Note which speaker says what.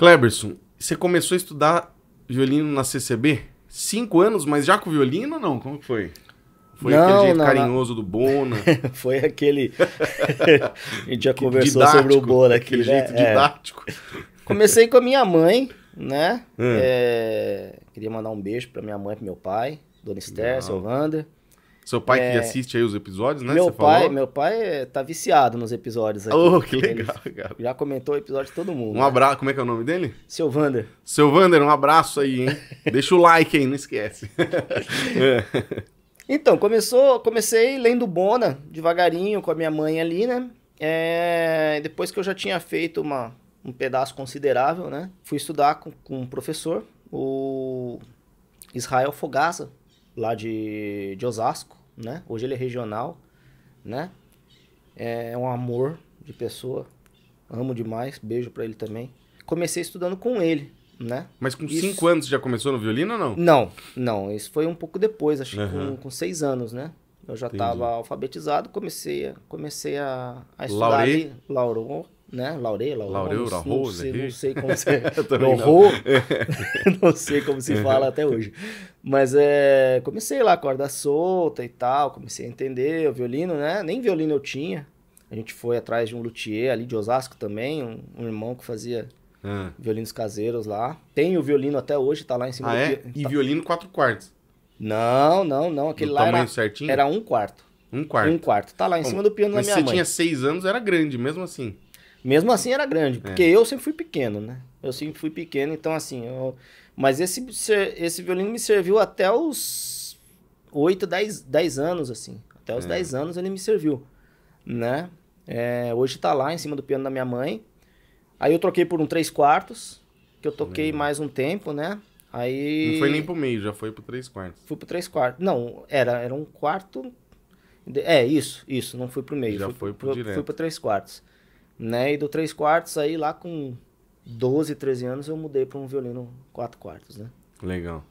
Speaker 1: Kleberson, você começou a estudar violino na CCB? Cinco anos, mas já com violino ou não? Como que foi? Foi não, aquele jeito não, carinhoso não. do Bona. foi aquele. a gente já que conversou didático, sobre o Bona aqui. Aquele né? jeito é. didático. É. Comecei com a minha mãe, né? Hum. É... Queria mandar um beijo pra minha mãe e pro meu pai, Dona Esther, seu Wander. Seu pai é... que assiste aí os episódios, né? Meu Você pai, falou? meu pai é, tá viciado nos episódios aqui. Oh, que legal, cara. Já comentou o episódio de todo mundo. Um né? abraço, como é que é o nome dele? Seu Vander. Seu Vander, um abraço aí, hein? Deixa o like aí, não esquece. é. Então, começou, comecei lendo Bona, devagarinho, com a minha mãe ali, né? É, depois que eu já tinha feito uma, um pedaço considerável, né? Fui estudar com, com um professor, o Israel Fogasa, lá de, de Osasco, né? Hoje ele é regional, né? É, é um amor de pessoa. Amo demais. Beijo para ele também. Comecei estudando com ele, né? Mas com 5 anos já começou no violino ou não? Não, não. Isso foi um pouco depois, acho uhum. que com 6 anos, né? Eu já estava alfabetizado, comecei a, comecei a, a estudar ali. Laurou, né? Laurel, Laurel, não, Rose, não, sei, não sei como se Laurel, não sei como se fala até hoje. Mas é, comecei lá corda solta e tal, comecei a entender o violino, né? Nem violino eu tinha. A gente foi atrás de um luthier ali de Osasco também, um, um irmão que fazia ah. violinos caseiros lá. Tem o violino até hoje, tá lá em cima ah, do é? E tá. violino quatro quartos. Não, não, não, aquele do lá era, certinho? era um quarto. Um quarto. Um quarto. Tá lá em Bom, cima do piano da minha mãe. Mas você tinha seis anos, era grande, mesmo assim. Mesmo assim era grande, é. porque é. eu sempre fui pequeno, né? Eu sempre fui pequeno, então assim, eu... mas esse, esse violino me serviu até os 8, 10, 10 anos, assim. Até os é. 10 anos ele me serviu, né? É, hoje tá lá em cima do piano da minha mãe. Aí eu troquei por um 3 quartos, que eu toquei mais um tempo, né? Aí... Não foi nem pro meio, já foi pro 3 quartos. Fui pro 3 quartos. Não, era, era um quarto... É, isso, isso, não fui pro meio. Já fui, foi pro, pro direto. Fui pro 3 quartos. Né? E do 3 quartos aí, lá com 12, 13 anos, eu mudei para um violino 4 quartos, né? Legal.